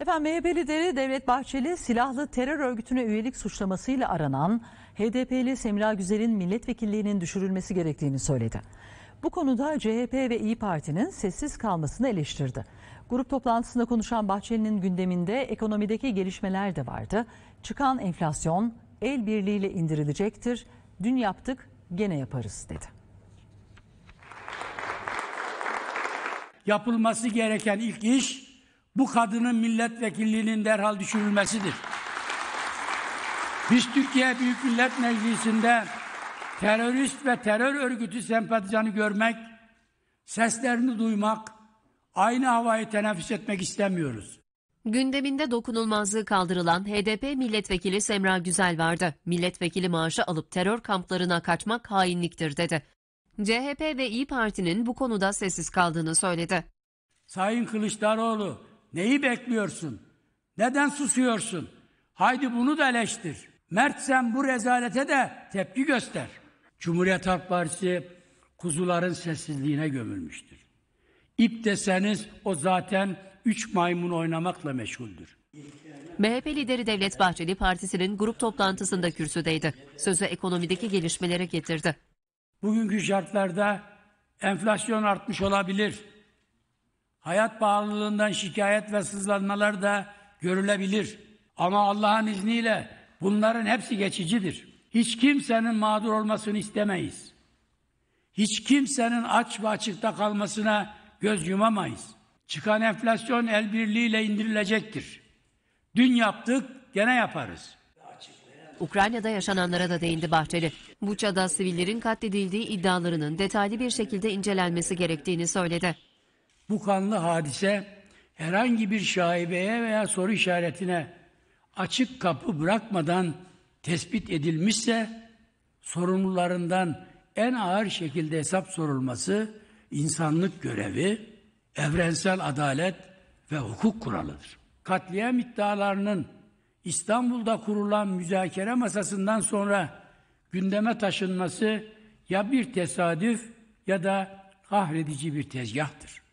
Efendim MHP lideri Devlet Bahçeli silahlı terör örgütüne üyelik suçlamasıyla aranan HDP'li Semra Güzel'in milletvekilliğinin düşürülmesi gerektiğini söyledi. Bu konuda CHP ve İyi Parti'nin sessiz kalmasını eleştirdi. Grup toplantısında konuşan Bahçeli'nin gündeminde ekonomideki gelişmeler de vardı. Çıkan enflasyon el birliğiyle indirilecektir. Dün yaptık, gene yaparız dedi. Yapılması gereken ilk iş bu kadının milletvekilliğinin derhal düşürülmesidir. Biz Türkiye Büyük Millet Meclisi'nde terörist ve terör örgütü sempatizanı görmek, seslerini duymak, aynı havayı teneffüs etmek istemiyoruz. Gündeminde dokunulmazlığı kaldırılan HDP milletvekili Semra Güzel vardı. Milletvekili maaşı alıp terör kamplarına kaçmak hainliktir dedi. CHP ve İyi Parti'nin bu konuda sessiz kaldığını söyledi. Sayın Kılıçdaroğlu Neyi bekliyorsun? Neden susuyorsun? Haydi bunu da eleştir. Mert sen bu rezalete de tepki göster. Cumhuriyet Halk Partisi kuzuların sessizliğine gömülmüştür. İp deseniz o zaten üç maymun oynamakla meşguldür. MHP lideri Devlet Bahçeli partisinin grup toplantısında kürsüdeydi. Sözü ekonomideki gelişmelere getirdi. Bugünkü şartlarda enflasyon artmış olabilir hayat pahalılığından şikayet ve sızlanmalar da görülebilir. Ama Allah'ın izniyle bunların hepsi geçicidir. Hiç kimsenin mağdur olmasını istemeyiz. Hiç kimsenin aç ve açıkta kalmasına göz yumamayız. Çıkan enflasyon el birliğiyle indirilecektir. Dün yaptık, gene yaparız. Ukrayna'da yaşananlara da değindi Bahçeli. Buça'da sivillerin katledildiği iddialarının detaylı bir şekilde incelenmesi gerektiğini söyledi. Bu kanlı hadise herhangi bir şaibeye veya soru işaretine açık kapı bırakmadan tespit edilmişse sorumlularından en ağır şekilde hesap sorulması insanlık görevi, evrensel adalet ve hukuk kuralıdır. Katliam iddialarının İstanbul'da kurulan müzakere masasından sonra gündeme taşınması ya bir tesadüf ya da kahredici bir tezgahtır.